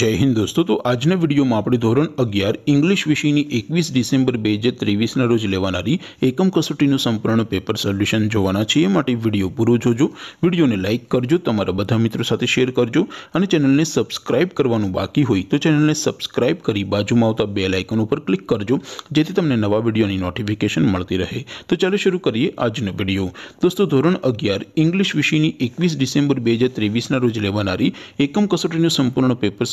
जय हिंद दोस्तों तो आज ने वीडियो म आपड़े ધોરણ 11 इंग्लिश विषयनी 21 दिसंबर 2023 न रोज लेवनारी एकम कसोटरी नो संपूर्णो पेपर सॉल्यूशन जोवना छिए मटी वीडियो पुरो जोजो वीडियो ने लाइक करजो तमारा બધા મિત્રો સાથે શેર કરજો અને ચેનલ ને સબસ્ક્રાઇબ કરવાનું બાકી હોય તો ચેનલ ને સબસ્ક્રાઇબ કરી બાજુમાં આવતા બેલ આઇકન ઉપર ક્લિક કરજો જેથી તમને નવા વિડિયો ની નોટિફિકેશન મળતી રહે તો ચલુ શરુ કરીએ આજ નો વિડિયો दोस्तों ધોરણ 11 इंग्लिश विषयनी 21 दिसंबर 2023 ના રોજ લેવનારી એકમ કસોટી નું સંપૂર્ણો પેપર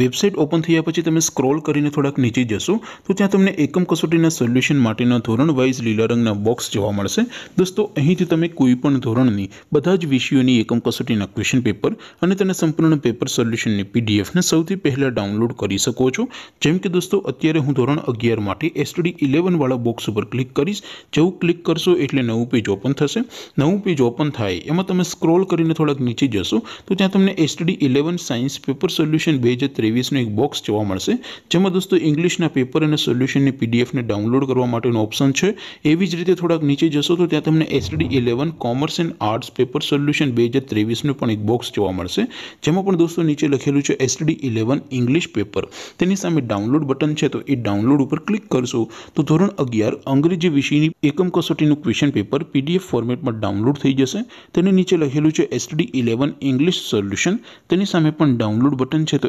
વેબસાઇટ ઓપન થયા પછી તમે સ્ક્રોલ કરીને થોડક નીચે જશો તો ત્યાં તમને એકમ કસોટીના સોલ્યુશન માટીના ધોરણ વાઇસ લીલા રંગના બોક્સ જોવા મળશે દોસ્તો અહીંથી તમે કોઈ પણ ધોરણની બધા જ વિષયોની એકમ કસોટીના ક્વેશ્ચન પેપર અને તેના સંપૂર્ણ પેપર સોલ્યુશનની પીડીએફ ને સૌથી પહેલા ડાઉનલોડ કરી શકો છો જેમ કે દોસ્તો અત્યારે હું ધોરણ 11 માટે STD 11 વાળો બોક્સ પર ક્લિક કરીશ જેવું ક્લિક કરશો એટલે નવું પેજ ઓપન થશે નવું પેજ ઓપન થાય એમાં તમે સ્ક્રોલ કરીને થોડક નીચે જશો તો ત્યાં તમને STD 11 સાયન્સ પેપર સોલ્યુશન જે 23 નો એક બોક્સ જોવા મળશે જેમમાં દોસ્તો ઇંગ્લિશ ના પેપર અને સોલ્યુશન ની પીડીએફ ને ડાઉનલોડ કરવા માટેનો ઓપ્શન છે એવી જ રીતે થોડક નીચે જશો તો ત્યાં તમને STD 11 commerce and arts paper solution 2023 નું પણ એક બોક્સ જોવા મળશે જેમાં પણ દોસ્તો નીચે લખેલું છે STD 11 ઇંગ્લિશ પેપર તેની સામે ડાઉનલોડ બટન છે તો એ ડાઉનલોડ ઉપર ક્લિક કરશું તો ધોરણ 11 અંગ્રેજી વિષયની એકમ કસોટીનું ક્વેશ્ચન પેપર પીડીએફ ફોર્મેટમાં ડાઉનલોડ થઈ જશે તેની નીચે લખેલું છે STD 11 ઇંગ્લિશ સોલ્યુશન તેની સામે પણ ડાઉનલોડ બટન છે તો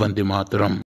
वंदे मातरम